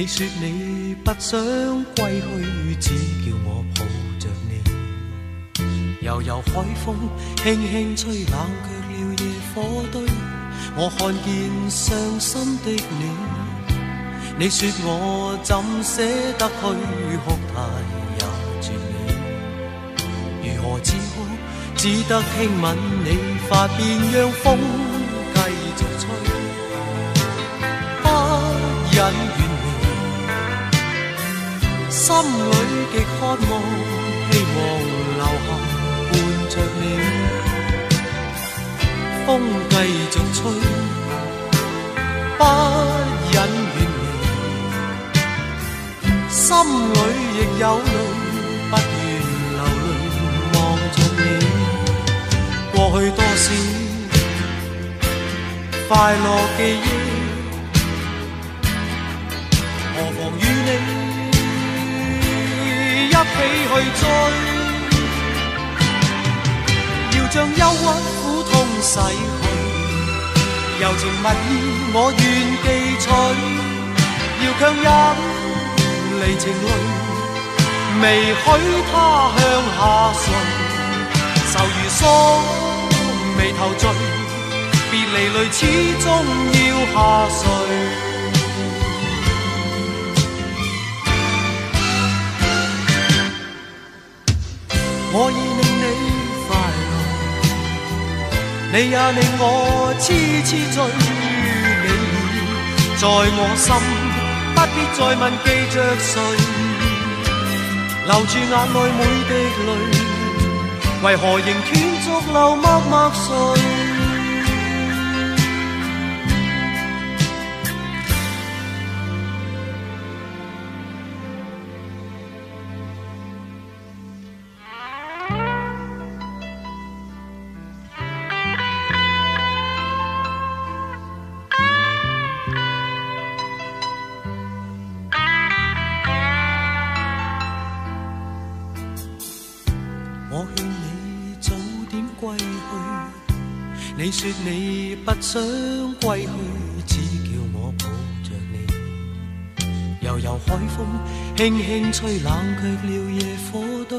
你说你不想归去，只叫我抱着你。悠悠海风轻轻吹，冷却了夜火堆。我看见伤心的你。你说我怎舍得去哭，太也绝美。如何止哭，只得轻吻你发边，让风继续吹。心里极渴望，希望留下伴着你。风继续吹，不忍远离。心里亦有泪，不愿流泪望着你。过去多少快乐记忆，何妨与你。一起去追，要将忧郁苦痛洗去。柔情蜜意，我愿记取。要强忍离情泪，未许它向下垂。愁如锁，眉头聚，别离泪始终要下垂。我已令你快乐，你也令我痴痴醉。你已在我心，不必再问记着谁。留住眼内每滴泪，为何仍断续流默默睡？你说你不想归去，只叫我抱着你。悠悠海风轻轻吹，冷却了夜火堆。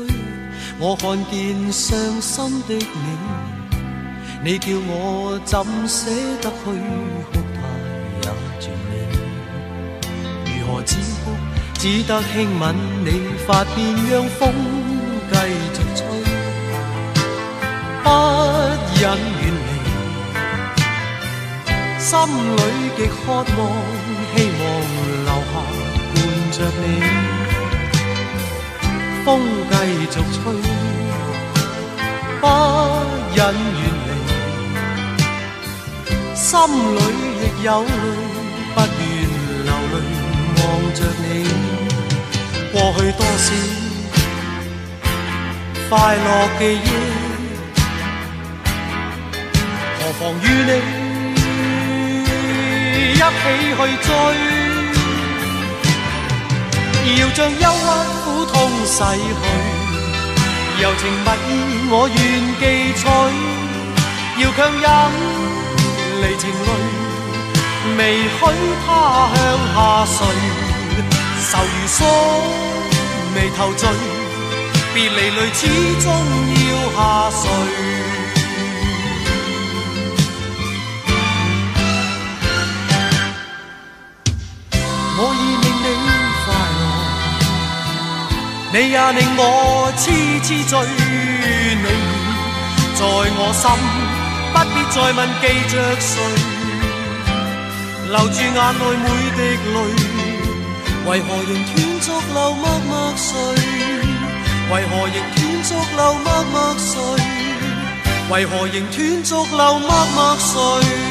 我看见伤心的你，你叫我怎舍得去哭？太也绝美，如何止哭？只得轻吻你发边，让风继续吹，不忍。心里极渴望，希望留下伴着你。风继续吹，不忍远离。心里亦有泪，不愿流泪望着你。过去多少快乐记忆，何妨与你。一起去追，要将忧郁苦痛洗去。柔情蜜意，我愿记取。要强忍离情泪，未许它向下垂。愁如锁，眉头聚，别离泪始终要下垂。你也令我痴痴醉，你在我心，不必再问记着谁，留住眼内每滴泪，为何仍断续流默默睡？为何仍断续流默默睡？为何仍断续流默默睡？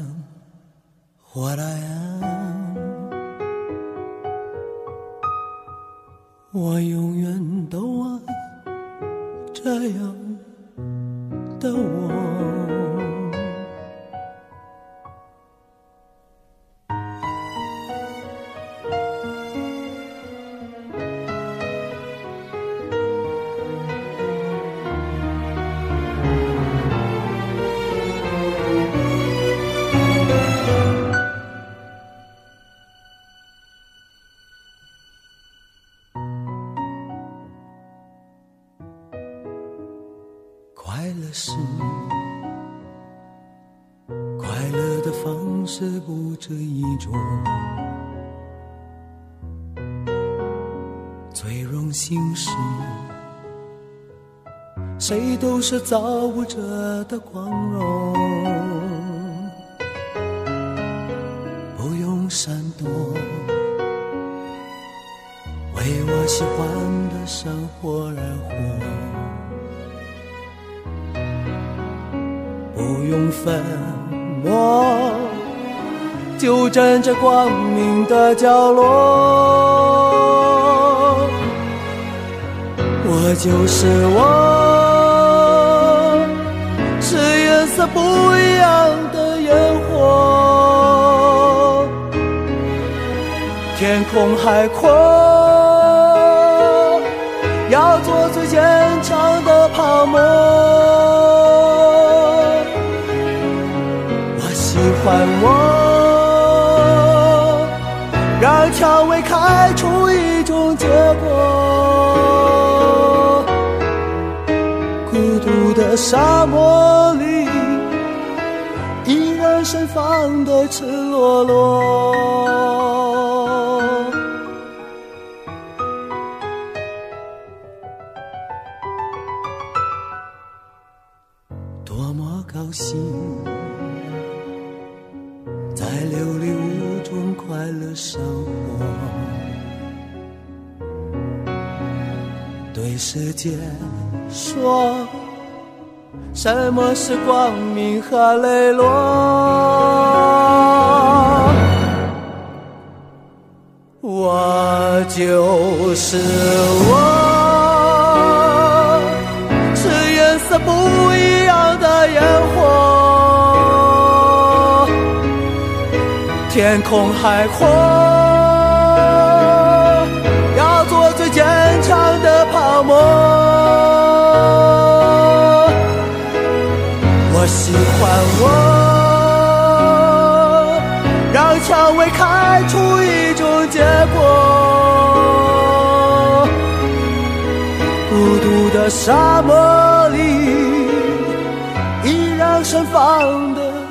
What I am，我永远都爱这样的我。是造物者的光荣，不用闪躲，为我喜欢的生活而活，不用粉墨，就站在光明的角落，我就是我。色不一样的烟火，天空海阔，要做最坚强的泡沫。我喜欢我，让蔷薇开出一种结果。孤独的沙漠里。绽放的赤裸裸，多么高兴，在琉璃屋中快乐生活，对时间说。什么是光明和磊落？我就是我，是颜色不一样的烟火。天空海阔。还我，让蔷薇开出一种结果。孤独的沙漠里，依然盛放的。